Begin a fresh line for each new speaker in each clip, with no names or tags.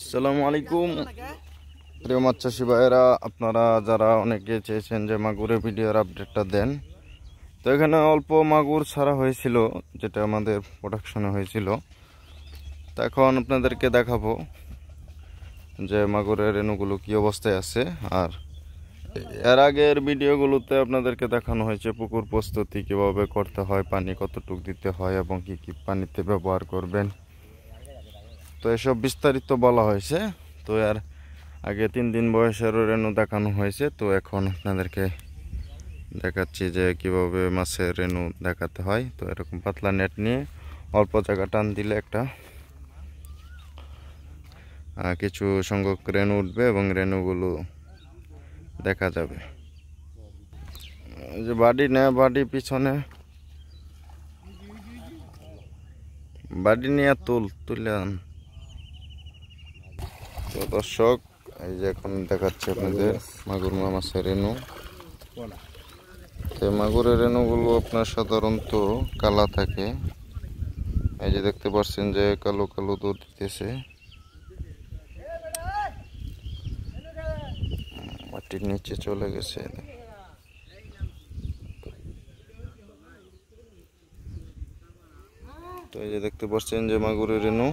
আসসালামু আলাইকুম প্রিয় মৎস্যাসী ভাইয়েরা আপনারা যারা অনেকে চেয়েছেন যে মাগুরের ভিডিওর আপডেটটা দেন তো এখানে অল্প মাগুর ছাড়া হয়েছিল যেটা আমাদের প্রোডাকশনে হয়েছিল তা এখন আপনাদেরকে দেখাবো যে মাগুরের রেণুগুলো কী অবস্থায় আছে আর এর আগের ভিডিওগুলোতে আপনাদেরকে দেখানো হয়েছে পুকুর প্রস্তুতি কীভাবে করতে হয় পানি কতটুক দিতে হয় এবং কি কি পানিতে ব্যবহার করবেন তো এসব বিস্তারিত বলা হয়েছে তো আর আগে তিন দিন বয়সের রেণু দেখানো হয়েছে তো এখন আপনাদেরকে দেখাচ্ছি যে কিভাবে মাছের রেণু দেখাতে হয় তো এরকম পাতলা নেট নিয়ে অল্প জায়গা টান দিলে একটা কিছু সংখ্যক রেণু উঠবে এবং রেণুগুলো দেখা যাবে যে বাড়ি নেয় বাড়ি পিছনে বাড়ি নিয়ে তুল তুলে আন দর্শক এই যে এখন দেখাচ্ছি আপনাদের মাগুর মাছের রেণু তো মাগুরের রেণুগুলো আপনার সাধারণত কালা থাকে এই যে দেখতে পাচ্ছেন যে কালো কালো দৌড় দিতেছে মাটির নিচে চলে গেছে তো এই যে দেখতে পাচ্ছেন যে মাগুরের রেণু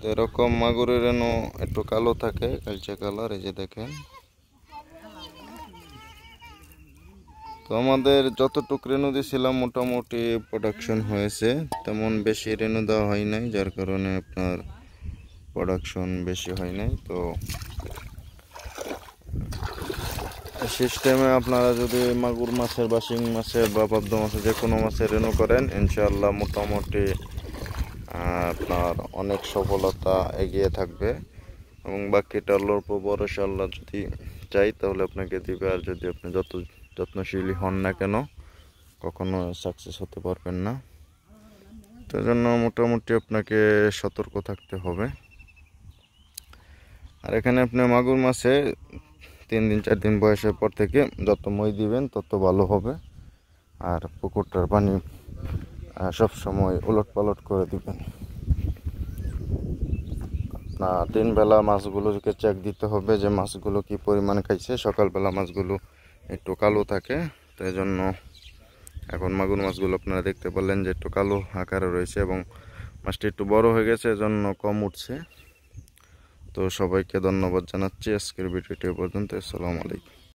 তো এরকম মাগুরের এনো একটু কালো থাকে কালচে কালার এই যে দেখেন তো আমাদের যতটুক রেণু দিয়েছিলাম মোটামুটি প্রোডাকশন হয়েছে তেমন বেশি রেণু দেওয়া হয় নাই যার কারণে আপনার প্রোডাকশন বেশি হয় নাই তো সিস্টেমে আপনারা যদি মাগুর মাছের বা শিং মাছের বা পদ্ম মাছের যে কোনো মাছের রেণু করেন ইনশাল্লাহ মোটামুটি আপনার অনেক সফলতা এগিয়ে থাকবে এবং বাকিটা অল্প ভরসা আল্লাহ যদি চাই তাহলে আপনাকে দিবে আর যদি আপনি যত যত্নশীলই হন না কেন কখনো সাকসেস হতে পারবেন না তো জন্য মোটামুটি আপনাকে সতর্ক থাকতে হবে আর এখানে আপনি মাগুর মাসে তিন দিন চার দিন বয়সের পর থেকে যত মই দিবেন তত ভালো হবে আর পুকুরটার পানি সব সময় উলট পালট করে দিবেন না তিন বেলা মাছগুলোকে চেক দিতে হবে যে মাছগুলো কি পরিমাণ খাইছে সকালবেলা মাছগুলো একটু কালো থাকে তাই জন্য এখন মাগুর মাছগুলো আপনারা দেখতে পারলেন যে একটু কালো আকারে রয়েছে এবং মাছটি একটু বড় হয়ে গেছে এজন্য কম উঠছে তো সবাইকে ধন্যবাদ জানাচ্ছি আজকের ভিডিওটি পর্যন্ত আসসালামু আলাইকুম